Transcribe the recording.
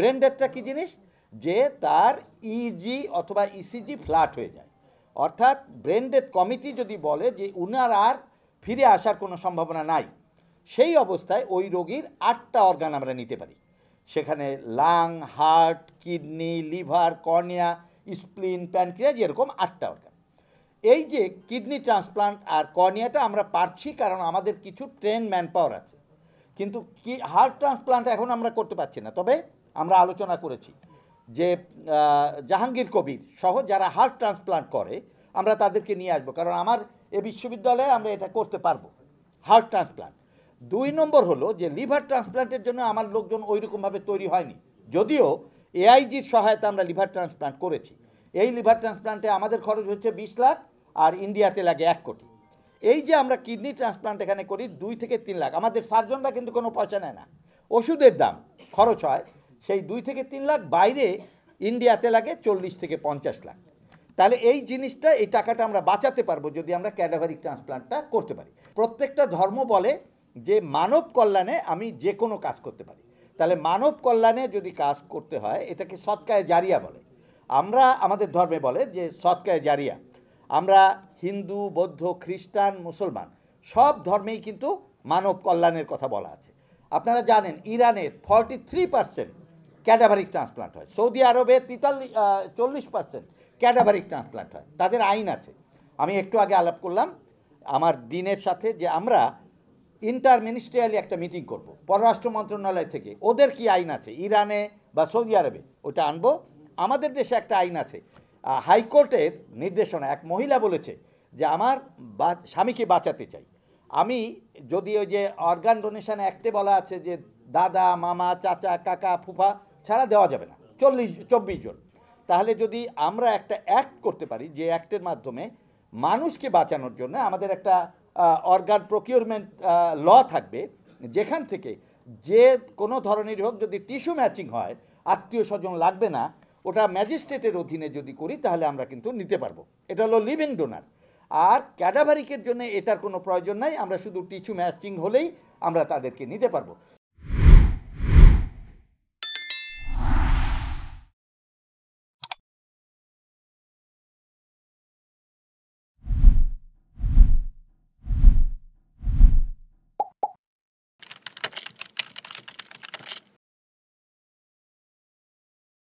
brain ডেথটা কী জিনিস যে তার ইজি e অথবা ইসিজি e ফ্ল্যাট হয়ে যায় অর্থাৎ ব্রেন ডেথ কমিটি যদি বলে যে উনার আর ফিরে আসার কোনো সম্ভাবনা নাই সেই অবস্থায় ওই রোগীর আটটা অর্গান আমরা নিতে পারি সেখানে lung heart kidney liver cornea spleen pancreas যেরকম আটটা অর্গান এই যে কিডনি ট্রান্সপ্লান্ট আর কর্নিয়াটা আমরা পারছি কারণ আমাদের কিছু ট্রেন ম্যান পাওয়ার আছে কিন্তু কি হার্ট ট্রান্সপ্লান্ট এখন আমরা করতে পারছি না তবে আমরা আলোচনা করেছি যে জাহাঙ্গীর কবির সহ যারা হার্ট ট্রান্সপ্লান্ট করে আমরা তাদেরকে নিয়ে আসবো কারণ আমার এ বিশ্ববিদ্যালয়ে আমরা এটা করতে পারবো হার্ট ট্রান্সপ্লান্ট দুই নম্বর হলো যে লিভার ট্রান্সপ্লান্টের জন্য আমার লোকজন ওইরকমভাবে তৈরি হয়নি যদিও এআইজির সহায়তা আমরা লিভার ট্রান্সপ্লান্ট করেছি এই লিভার ট্রান্সপ্লান্টে আমাদের খরচ হচ্ছে বিশ লাখ আর ইন্ডিয়াতে লাগে এক কোটি এই যে আমরা কিডনি ট্রান্সপ্লান্ট এখানে করি দুই থেকে তিন লাখ আমাদের সার্জনরা কিন্তু কোনো পয়সা নেয় না ওষুধের দাম খরচ হয় সেই দুই থেকে তিন লাখ বাইরে ইন্ডিয়াতে লাগে চল্লিশ থেকে পঞ্চাশ লাখ তাহলে এই জিনিসটা এই টাকাটা আমরা বাঁচাতে পারবো যদি আমরা ক্যাডাভারিক ট্রান্সপ্লান্টটা করতে পারি প্রত্যেকটা ধর্ম বলে যে মানব কল্যাণে আমি যে কোনো কাজ করতে পারি তাহলে মানব কল্যাণে যদি কাজ করতে হয় এটাকে সৎকায় জারিয়া বলে আমরা আমাদের ধর্মে বলে যে সৎকায় জারিয়া আমরা হিন্দু বৌদ্ধ খ্রিস্টান মুসলমান সব ধর্মেই কিন্তু মানব কল্যাণের কথা বলা আছে আপনারা জানেন ইরানের forty three percent cadaveric transplant হয় সৌদি আরবে তেতাল্লিশ চল্লিশ পার্সেন্ট ক্যাডাভারিক ট্রান্সপ্লান্ট হয় তাদের আইন আছে আমি একটু আগে আলাপ করলাম আমার দিনের সাথে যে আমরা ইন্টার মিনিস্ট্রিয়ালি একটা মিটিং করব পররাষ্ট্র মন্ত্রণালয় থেকে ওদের কি আইন আছে ইরানে বা সৌদি আরবে ওটা আনবো আমাদের দেশে একটা আইন আছে হাইকোর্টের নির্দেশনা এক মহিলা বলেছে যে আমার স্বামীকে বাঁচাতে চাই আমি যদি ওই যে অর্গান ডোনেশন অ্যাক্টে বলা আছে যে দাদা মামা চাচা কাকা ফুফা ছাড়া দেওয়া যাবে না চল্লিশ চব্বিশ জন তাহলে যদি আমরা একটা অ্যাক্ট করতে পারি যে অ্যাক্টের মাধ্যমে মানুষকে বাঁচানোর জন্য আমাদের একটা অর্গান প্রকিউরমেন্ট ল থাকবে যেখান থেকে যে কোনো ধরনের হোক যদি টিস্যু ম্যাচিং হয় আত্মীয় স্বজন লাগবে না ওটা ম্যাজিস্ট্রেটের অধীনে যদি করি তাহলে আমরা কিন্তু নিতে পারবো এটা হলো লিভিং ডোনার আর ক্যাডাভারিকের জন্য এটার কোনো প্রয়োজন নাই আমরা শুধু টিস্যু ম্যাচিং হলেই আমরা তাদেরকে নিতে পারবো